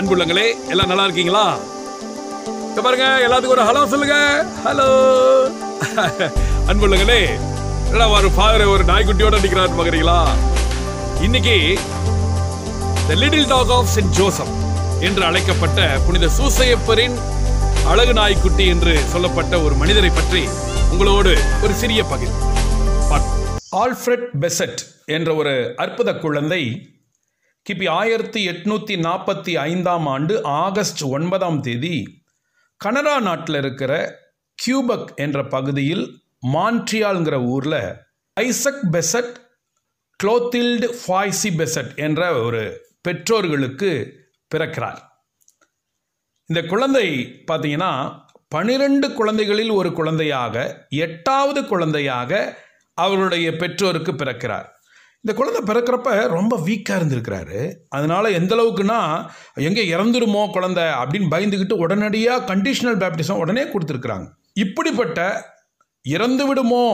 அன்புள்ளங்களே எல்லாம் நல்லா இருக்கீங்களா பாருங்க எல்லாத்துக்கும் ஒரு ஹலோ சொல்லுங்க ஹலோ அன்புள்ளங்களே என்னடா ஒரு ஃபாதர் ஒரு நாய்க்குட்டியோட நிற்கிறான்னு பார்க்குறீங்களா இன்னைக்கு the little dog of Saint Joseph என்று அழைக்கப்பட்ட புனித சூசையப்பரின் அழகு நாய்க்குட்டி என்று சொல்லப்பட்ட ஒரு மனிதரை பற்றி உங்களோடு ஒரு சிறிய பகிர்வு ஆல்ஃபிரட் பெசட் என்ற ஒரு அற்புத குழந்தை கிபி ஆயிரத்தி எட்நூற்றி நாற்பத்தி ஐந்தாம் ஆண்டு ஆகஸ்ட் ஒன்பதாம் தேதி கனடா நாட்டில் இருக்கிற கியூபக் என்ற பகுதியில் மான்ட்ரியாலுங்கிற ஊரில் ஐசக் பெசட் குளோத்தில்டு ஃபாய்சி பெசட் என்ற ஒரு பெற்றோர்களுக்கு பிறக்கிறார் இந்த குழந்தை பார்த்தீங்கன்னா பனிரெண்டு குழந்தைகளில் ஒரு குழந்தையாக எட்டாவது குழந்தையாக அவருடைய பெற்றோருக்கு பிறக்கிறார் இந்த குழந்தை பிறக்கிறப்ப ரொம்ப வீக்காக இருந்திருக்கிறாரு அதனால் எந்த அளவுக்குன்னா எங்கே இறந்துருமோ குழந்தை அப்படின்னு பயந்துக்கிட்டு உடனடியாக கண்டிஷனல் பேப்டிசம் உடனே கொடுத்துருக்குறாங்க இப்படிப்பட்ட இறந்து விடுமோ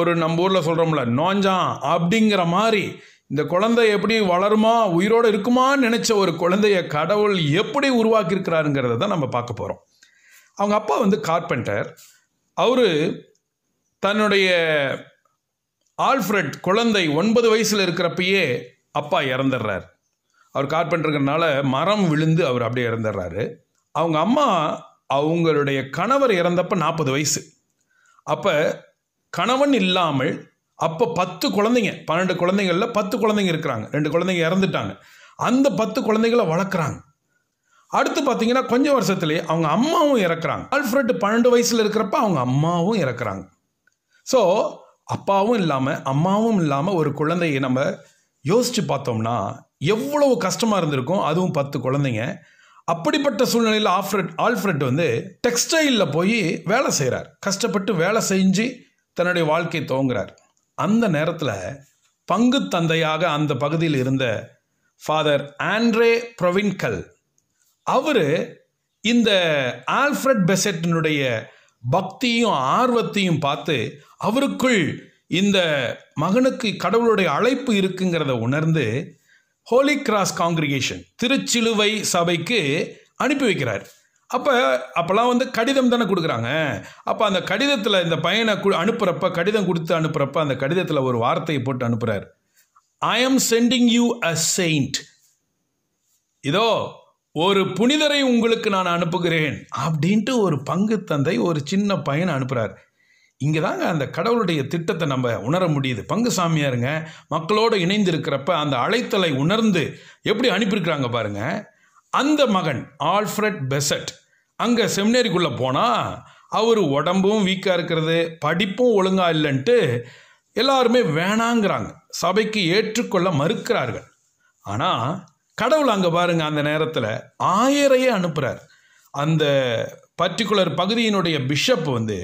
ஒரு நம்ம ஊரில் சொல்கிறோம்ல நோஞ்சான் அப்படிங்கிற மாதிரி இந்த குழந்தை எப்படி வளருமா உயிரோடு இருக்குமான்னு நினச்ச ஒரு குழந்தைய கடவுள் எப்படி உருவாக்கியிருக்கிறாருங்கிறத தான் நம்ம பார்க்க போகிறோம் அவங்க அப்பா வந்து கார்பெண்டர் அவர் தன்னுடைய ஆல்ஃப்ரெட் குழந்தை ஒன்பது வயசில் இருக்கிறப்பயே அப்பா இறந்துடுறார் அவர் கார்பெண்டருங்கிறனால மரம் விழுந்து அவர் அப்படியே இறந்துடுறாரு அவங்க அம்மா அவங்களுடைய கணவர் இறந்தப்ப நாற்பது வயசு அப்போ கணவன் இல்லாமல் அப்போ பத்து குழந்தைங்க பன்னெண்டு குழந்தைங்களில் பத்து குழந்தைங்க இருக்கிறாங்க ரெண்டு குழந்தைங்க இறந்துட்டாங்க அந்த பத்து குழந்தைங்களை வளர்க்குறாங்க அடுத்து பார்த்தீங்கன்னா கொஞ்சம் வருஷத்துலேயே அவங்க அம்மாவும் இறக்குறாங்க ஆல்ஃப்ரெட் பன்னெண்டு வயசில் இருக்கிறப்ப அவங்க அம்மாவும் இறக்குறாங்க ஸோ அப்பாவும் இல்லாமல் அம்மாவும் இல்லாமல் ஒரு குழந்தையை நம்ம யோசித்து பார்த்தோம்னா எவ்வளவு கஷ்டமாக இருந்திருக்கும் அதுவும் பத்து குழந்தைங்க அப்படிப்பட்ட சூழ்நிலையில் ஆல்ஃப்ரெட் ஆல்ஃப்ரெட் வந்து டெக்ஸ்டைலில் போய் வேலை செய்கிறார் கஷ்டப்பட்டு வேலை செஞ்சு தன்னுடைய வாழ்க்கையை துவங்குறார் அந்த நேரத்தில் பங்கு தந்தையாக அந்த பகுதியில் இருந்த ஃபாதர் ஆண்ட்ரே ப்ரொவின்கல் அவர் இந்த ஆல்ஃப்ரெட் பெசட்டினுடைய பக்தியும் ஆர்வத்தையும் பார்த்து அவருக்குள் இந்த மகனுக்கு கடவுளுடைய அழைப்பு இருக்குங்கிறத உணர்ந்து ஹோலி கிராஸ் காங்கிரிகேஷன் திருச்சிலுவை சபைக்கு அனுப்பி வைக்கிறார் அப்போ அப்போல்லாம் வந்து கடிதம் தானே கொடுக்குறாங்க அப்போ அந்த கடிதத்தில் இந்த பையனை அனுப்புகிறப்ப கடிதம் கொடுத்து அனுப்புகிறப்ப அந்த கடிதத்தில் ஒரு வார்த்தையை போட்டு அனுப்புகிறார் ஐ ஆம் சென்டிங் யூ அ செயிண்ட் இதோ ஒரு புனிதரை உங்களுக்கு நான் அனுப்புகிறேன் அப்படின்ட்டு ஒரு பங்கு தந்தை ஒரு சின்ன பையன் அனுப்புகிறார் இங்கே தாங்க அந்த கடவுளுடைய திட்டத்தை நம்ம உணர முடியுது பங்கு சாமியாருங்க மக்களோடு இணைந்திருக்கிறப்ப அந்த அழைத்தலை உணர்ந்து எப்படி அனுப்பியிருக்கிறாங்க பாருங்க அந்த மகன் ஆல்ஃப்ரட் பெசட் அங்கே செமினரிக்குள்ளே போனால் அவர் உடம்பும் வீக்காக இருக்கிறது படிப்பும் ஒழுங்காக இல்லைன்ட்டு எல்லாருமே வேணாங்கிறாங்க சபைக்கு ஏற்றுக்கொள்ள மறுக்கிறார்கள் ஆனால் கடவுள் அங்கே பாருங்கள் அந்த நேரத்தில் ஆயரையே அனுப்புகிறார் அந்த பர்டிகுலர் பகுதியினுடைய பிஷப் வந்து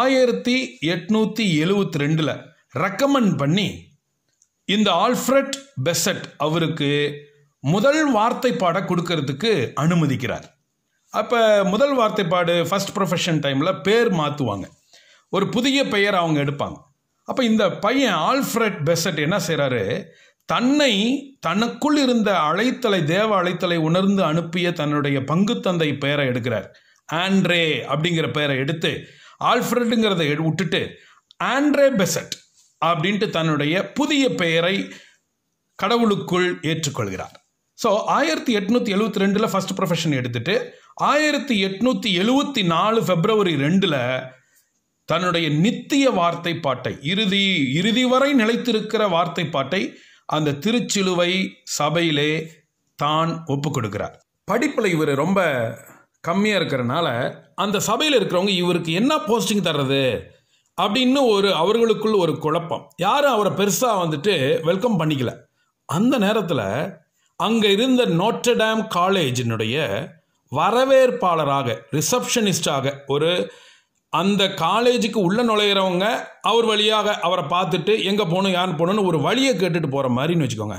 ஆயிரத்தி எட்நூற்றி எழுவத்தி ரெண்டில் ரெக்கமெண்ட் பண்ணி இந்த ஆல்ஃப்ரட் பெசட் அவருக்கு முதல் வார்த்தை பாட கொடுக்கறதுக்கு அனுமதிக்கிறார் அப்போ முதல் வார்த்தைப்பாடு ஃபர்ஸ்ட் ப்ரொஃபஷன் டைமில் பேர் மாற்றுவாங்க ஒரு புதிய பெயர் அவங்க எடுப்பாங்க அப்போ இந்த பையன் ஆல்ஃப்ரட் பெசட் என்ன செய்கிறாரு தன்னை தனக்குள் இருந்த அழைத்தலை தேவ அழைத்தலை உணர்ந்து அனுப்பிய தன்னுடைய பங்கு தந்தை பெயரை எடுக்கிறார் ஆண்ட்ரே அப்படிங்கிற பெயரை எடுத்து ஆல்ஃப்ரெடுங்கிறத விட்டுட்டு ஆண்ட்ரே பெசட் அப்படின்ட்டு தன்னுடைய புதிய பெயரை கடவுளுக்குள் ஏற்றுக்கொள்கிறார் ஸோ ஆயிரத்தி எட்நூத்தி எழுபத்தி ரெண்டில் ஃபஸ்ட் ப்ரொஃபஷன் எடுத்துட்டு ஆயிரத்தி எட்நூற்றி எழுபத்தி நாலு ஃபெப்ரவரி ரெண்டில் தன்னுடைய நித்திய வார்த்தை பாட்டை இறுதி இறுதி வரை நிலைத்திருக்கிற வார்த்தை பாட்டை அந்த திருச்சிலுவை சபையிலே தான் ஒப்பு கொடுக்கிறார் படிப்பில் இவர் ரொம்ப கம்மியாக இருக்கிறனால அந்த சபையில் இருக்கிறவங்க இவருக்கு என்ன போஸ்டிங் தர்றது அப்படின்னு ஒரு அவர்களுக்குள் ஒரு குழப்பம் யாரும் அவரை பெருசாக வந்துட்டு வெல்கம் பண்ணிக்கல அந்த நேரத்தில் அங்கே இருந்த நோட்டடேம் காலேஜினுடைய வரவேற்பாளராக ரிசப்ஷனிஸ்டாக ஒரு அந்த காலேஜுக்கு உள்ளே நுழையிறவங்க அவர் வழியாக அவரை பார்த்துட்டு எங்கே போகணும் யார் போகணும்னு ஒரு வழியை கேட்டுட்டு போகிற மாதிரின்னு வச்சுக்கோங்க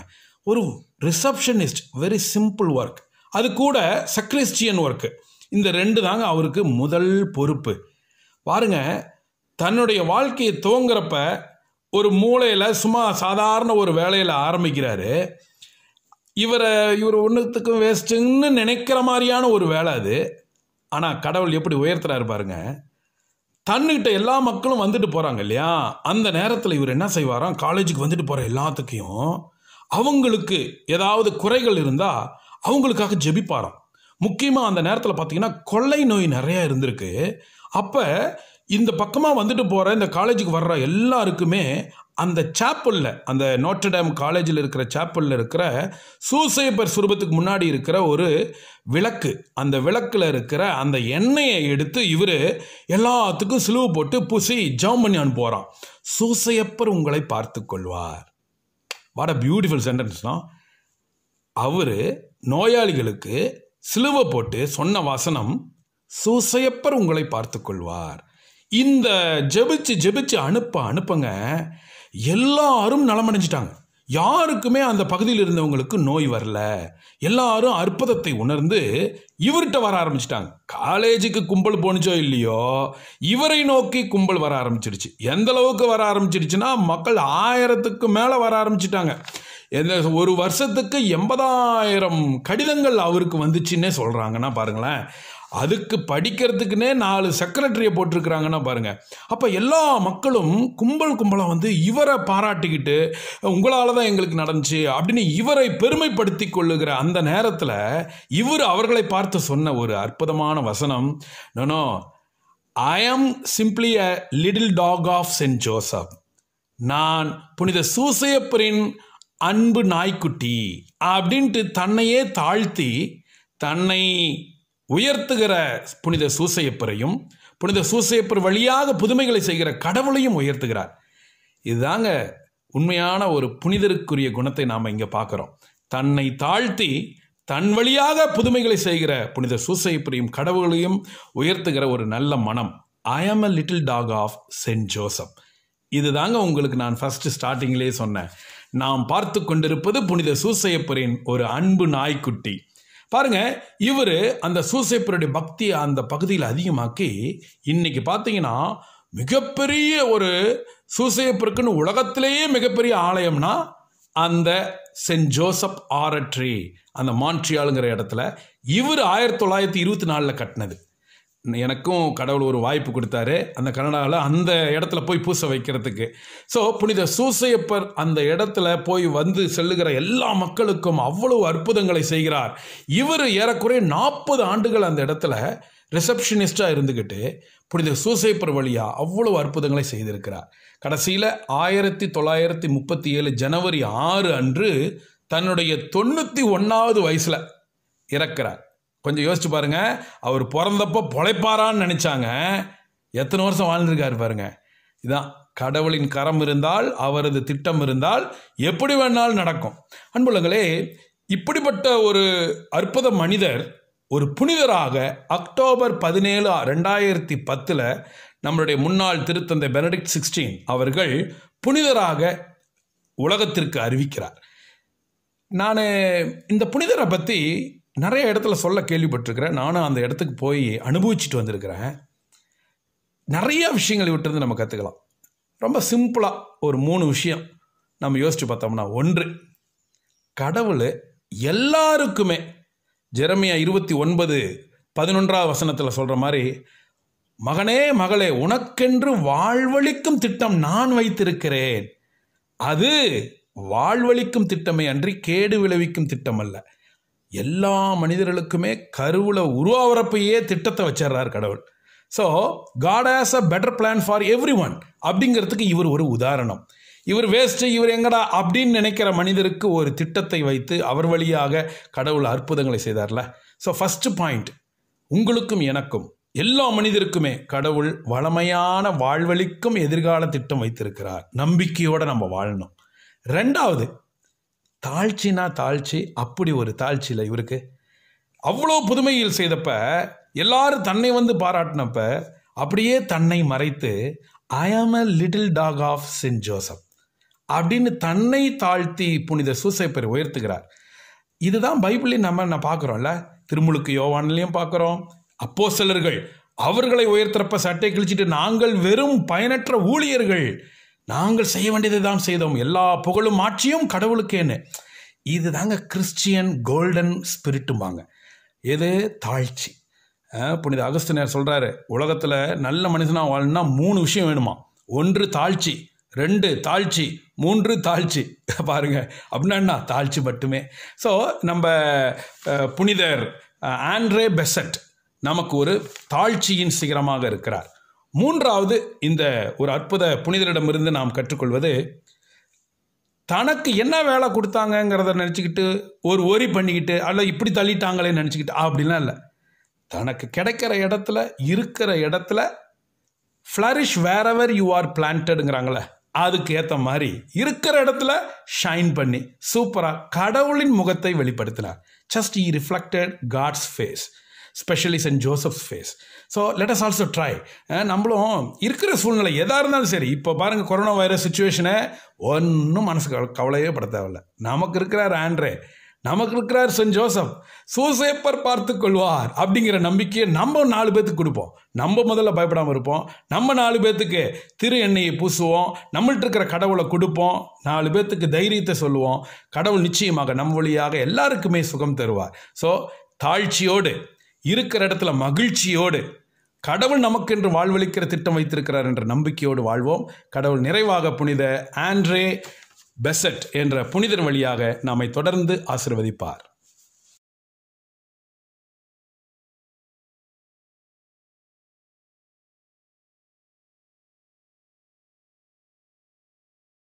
ஒரு ரிசப்ஷனிஸ்ட் வெரி சிம்பிள் ஒர்க் அது கூட சக்ரிஸ்டியன் ஒர்க்கு இந்த ரெண்டு தாங்க அவருக்கு முதல் பொறுப்பு பாருங்க தன்னுடைய வாழ்க்கையை துவங்குறப்ப ஒரு மூளையில் சும்மா சாதாரண ஒரு வேலையில் ஆரம்பிக்கிறாரு இவரை இவர் ஒன்றுத்துக்கும் வேஸ்ட்டுன்னு நினைக்கிற மாதிரியான ஒரு வேலை அது ஆனால் கடவுள் எப்படி உயர்த்துறாரு பாருங்கள் தன்னுக்கிட்ட எல்லா மக்களும் வந்துட்டு போகிறாங்க இல்லையா அந்த நேரத்தில் இவர் என்ன செய்வாராம் காலேஜுக்கு வந்துட்டு போகிற எல்லாத்துக்கையும் அவங்களுக்கு ஏதாவது குறைகள் இருந்தால் அவங்களுக்காக ஜெபிப்பாராம் முக்கியமாக அந்த நேரத்தில் பார்த்தீங்கன்னா கொள்ளை நோய் நிறையா இருந்திருக்கு அப்போ இந்த பக்கமாக வந்துட்டு போகிற இந்த காலேஜுக்கு வர்ற எல்லாருக்குமே அந்த சாப்பிளில் அந்த நோட்டர்டேம் காலேஜில் இருக்கிற சாப்பிளில் இருக்கிற சூசைபர் சுரூபத்துக்கு முன்னாடி இருக்கிற ஒரு விளக்கு அந்த விளக்கில் இருக்கிற அந்த எண்ணெயை எடுத்து இவர் எல்லாத்துக்கும் சிலுவு போட்டு பூசி ஜாம் பண்ணி அனுப்புகிறான் சூசையப்பர் உங்களை பார்த்து கொள்வார் வாட் அ பியூட்டிஃபுல் சென்டென்ஸ்னா அவர் நோயாளிகளுக்கு சிலுவை போட்டு சொன்ன வசனம் சூசையப்பர் உங்களை பார்த்து கொள்வார் இந்த ஜெபிச்சு ஜெபிச்சு அனுப்ப அனுப்புங்க எல்லாரும் நலமடைஞ்சிட்டாங்க யாருக்குமே அந்த பகுதியில் இருந்தவங்களுக்கு நோய் வரல எல்லாரும் அற்புதத்தை உணர்ந்து இவர்கிட்ட வர ஆரம்பிச்சிட்டாங்க காலேஜுக்கு கும்பல் போணுச்சோ இல்லையோ இவரை நோக்கி கும்பல் வர ஆரம்பிச்சிருச்சு எந்த அளவுக்கு வர ஆரம்பிச்சிருச்சுன்னா மக்கள் ஆயிரத்துக்கு மேலே வர ஆரம்பிச்சிட்டாங்க எந்த ஒரு வருஷத்துக்கு எண்பதாயிரம் கடிதங்கள் அவருக்கு வந்துச்சுன்னே சொல்கிறாங்கன்னா பாருங்களேன் அதுக்கு படிக்கிறதுக்குன்னே நாலு செக்ரட்டரியை போட்டிருக்கிறாங்கன்னா பாருங்கள் அப்போ எல்லா மக்களும் கும்பல் கும்பலாக வந்து இவரை பாராட்டிக்கிட்டு உங்களால் தான் எங்களுக்கு நடந்துச்சு அப்படின்னு இவரை பெருமைப்படுத்தி கொள்ளுகிற அந்த நேரத்தில் இவர் அவர்களை பார்த்து சொன்ன ஒரு அற்புதமான வசனம் no no I am simply a little dog of Saint Joseph நான் புனித சூசையப்பரின் அன்பு நாய்க்குட்டி அப்படின்ட்டு தன்னையே தாழ்த்தி தன்னை உயர்த்துகிற புனித சூசையப்பரையும் புனித சூசையப்பர் வழியாக புதுமைகளை செய்கிற கடவுளையும் உயர்த்துகிறார் இதுதாங்க உண்மையான ஒரு புனிதருக்குரிய குணத்தை நாம் இங்கே பார்க்குறோம் தன்னை தாழ்த்தி தன் வழியாக புதுமைகளை செய்கிற புனித சூசையப்பரையும் கடவுளையும் உயர்த்துகிற ஒரு நல்ல மனம் I am a little dog of Saint Joseph இது தாங்க உங்களுக்கு நான் ஃபஸ்ட்டு ஸ்டார்டிங்லேயே சொன்னேன் நாம் பார்த்து கொண்டிருப்பது புனித சூசையப்பரின் ஒரு அன்பு நாய்க்குட்டி பாருங்க இவர் அந்த சூசைப்பருடைய பக்தியை அந்த பகுதியில் அதிகமாக்கி இன்னைக்கு பார்த்தீங்கன்னா மிகப்பெரிய ஒரு சூசைப்பருக்குன்னு உலகத்திலேயே மிகப்பெரிய ஆலயம்னா அந்த சென்ட் ஜோசப் ஆரட்ரி அந்த மான்ட்ரியாலுங்கிற இடத்துல இவர் ஆயிரத்தி தொள்ளாயிரத்தி இருபத்தி நாலில் கட்டினது எனக்கும் கடவுள் ஒரு வாய்ப்பு கொடுத்தாரு அந்த கனடாவில் அந்த இடத்துல போய் பூச வைக்கிறதுக்கு ஸோ புனித சூசையப்பர் அந்த இடத்துல போய் வந்து செல்லுகிற எல்லா மக்களுக்கும் அவ்வளவு அற்புதங்களை செய்கிறார் இவர் ஏறக்குறைய நாற்பது ஆண்டுகள் அந்த இடத்துல ரிசப்ஷனிஸ்டாக இருந்துக்கிட்டு புனித சூசைப்பர் வழியாக அவ்வளவு அற்புதங்களை செய்திருக்கிறார் கடைசியில் ஆயிரத்தி தொள்ளாயிரத்தி முப்பத்தி ஏழு ஜனவரி ஆறு அன்று தன்னுடைய தொண்ணூற்றி ஒன்றாவது வயசில் இறக்கிறார் கொஞ்சம் யோசிச்சு பாருங்க அவர் பிறந்தப்போ பொழைப்பாரான்னு நினச்சாங்க எத்தனை வருஷம் வாழ்ந்துருக்காரு பாருங்க இதான் கடவுளின் கரம் இருந்தால் அவரது திட்டம் இருந்தால் எப்படி வேணாலும் நடக்கும் அன்புலங்களே இப்படிப்பட்ட ஒரு அற்புத மனிதர் ஒரு புனிதராக அக்டோபர் பதினேழு ரெண்டாயிரத்தி பத்தில் நம்மளுடைய முன்னாள் திருத்தந்தை பெனடிக்ட் சிக்ஸ்டீன் அவர்கள் புனிதராக உலகத்திற்கு அறிவிக்கிறார் நான் இந்த புனிதரை பற்றி நிறைய இடத்துல சொல்ல கேள்விப்பட்டிருக்கிறேன் நானும் அந்த இடத்துக்கு போய் அனுபவிச்சுட்டு வந்திருக்கிறேன் நிறைய விஷயங்கள் விட்டுருந்து நம்ம கற்றுக்கலாம் ரொம்ப சிம்பிளாக ஒரு மூணு விஷயம் நம்ம யோசித்து பார்த்தோம்னா ஒன்று கடவுள் எல்லாருக்குமே ஜெரமியா இருபத்தி ஒன்பது பதினொன்றாவது வசனத்தில் சொல்கிற மாதிரி மகனே மகளே உனக்கென்று வாழ்வழிக்கும் திட்டம் நான் வைத்திருக்கிறேன் அது வாழ்வழிக்கும் திட்டமே அன்றி கேடு விளைவிக்கும் திட்டம் அல்ல எல்லா மனிதர்களுக்குமே கருவில் உருவாவரப்பையே திட்டத்தை வச்சிடுறார் கடவுள் so God has a better plan for everyone அப்படிங்கிறதுக்கு இவர் ஒரு உதாரணம் இவர் வேஸ்ட்டு இவர் எங்கடா அப்படின்னு நினைக்கிற மனிதருக்கு ஒரு திட்டத்தை வைத்து அவர் வழியாக கடவுள் அற்புதங்களை செய்தார்ல ஸோ ஃபஸ்ட்டு பாயிண்ட் உங்களுக்கும் எனக்கும் எல்லா மனிதருக்குமே கடவுள் வளமையான வாழ்வழிக்கும் எதிர்கால திட்டம் வைத்திருக்கிறார் நம்பிக்கையோடு நம்ம வாழணும் ரெண்டாவது தாழ்ச்சினா தாழ்ச்சி அப்படி ஒரு தாழ்ச்சியில் இவருக்கு அவ்வளோ புதுமையில் செய்தப்ப எல்லாரும் தன்னை வந்து பாராட்டினப்ப அப்படியே தன்னை மறைத்து I am a little dog of Saint Joseph அப்படின்னு தன்னை தாழ்த்தி புனித சூசைப்பர் உயர்த்துகிறார் இதுதான் பைபிளையும் நம்ம நான் பார்க்குறோம்ல திருமுழுக்கு யோவான்லையும் பார்க்குறோம் அப்போ சிலர்கள் அவர்களை உயர்த்துறப்ப சட்டை கிழிச்சிட்டு நாங்கள் வெறும் பயனற்ற ஊழியர்கள் நாங்கள் செய்ய வேண்டியதை தான் செய்தோம் எல்லா புகழும் ஆட்சியும் கடவுளுக்கேன்னு இது தாங்க கிறிஸ்டியன் கோல்டன் ஸ்பிரிட்டும்பாங்க எது தாழ்ச்சி புனித அகஸ்தினர் சொல்கிறாரு உலகத்தில் நல்ல மனுஷனாக வாழணும்னா மூணு விஷயம் வேணுமா ஒன்று தாழ்ச்சி ரெண்டு தாழ்ச்சி மூன்று தாழ்ச்சி பாருங்க அப்படின்னா தாழ்ச்சி மட்டுமே ஸோ நம்ம புனிதர் ஆண்ட்ரே பெசட் நமக்கு ஒரு தாழ்ச்சியின் சிகரமாக இருக்கிறார் மூன்றாவது இந்த ஒரு அற்புத புனிதரிடமிருந்து நாம் கற்றுக்கொள்வது தனக்கு என்ன வேலை கொடுத்தாங்கங்கிறத நினச்சிக்கிட்டு ஒரு ஒரி பண்ணிக்கிட்டு அல்ல இப்படி தள்ளிட்டாங்களேன்னு நினச்சிக்கிட்டு அப்படிலாம் இல்லை தனக்கு கிடைக்கிற இடத்துல இருக்கிற இடத்துல ஃப்ளரிஷ் எவர் யூ ஆர் பிளான்டடுங்கிறாங்களே அதுக்கு ஏற்ற மாதிரி இருக்கிற இடத்துல ஷைன் பண்ணி சூப்பராக கடவுளின் முகத்தை வெளிப்படுத்தினார் just he reflected God's face specially Saint Joseph's face so let us also try நம்மளும் இருக்கிற சூழ்நிலை எதாக இருந்தாலும் சரி இப்போ பாருங்கள் கொரோனா வைரஸ் சுச்சுவேஷனை ஒன்றும் மனசுக்கு கவலையே பட தேவையில்ல நமக்கு இருக்கிறார் ஆண்ட்ரே நமக்கு இருக்கிறார் சென்ட் ஜோசப் சூசேப்பர் பார்த்து கொள்வார் அப்படிங்கிற நம்பிக்கையை நம்ம நாலு பேர்த்துக்கு கொடுப்போம் நம்ம முதல்ல பயப்படாமல் இருப்போம் நம்ம நாலு பேர்த்துக்கு திரு எண்ணெயை பூசுவோம் நம்மள்ட்ட இருக்கிற கடவுளை கொடுப்போம் நாலு பேர்த்துக்கு தைரியத்தை சொல்லுவோம் கடவுள் நிச்சயமாக நம் வழியாக எல்லாருக்குமே சுகம் தருவார் ஸோ தாழ்ச்சியோடு இருக்கிற இடத்துல மகிழ்ச்சியோடு கடவுள் நமக்கென்று வாழ்வளிக்கிற திட்டம் வைத்திருக்கிறார் என்ற நம்பிக்கையோடு வாழ்வோம் கடவுள் நிறைவாக புனித ஆண்ட்ரே பெசட் என்ற புனிதர் வழியாக நம்மை தொடர்ந்து ஆசிர்வதிப்பார்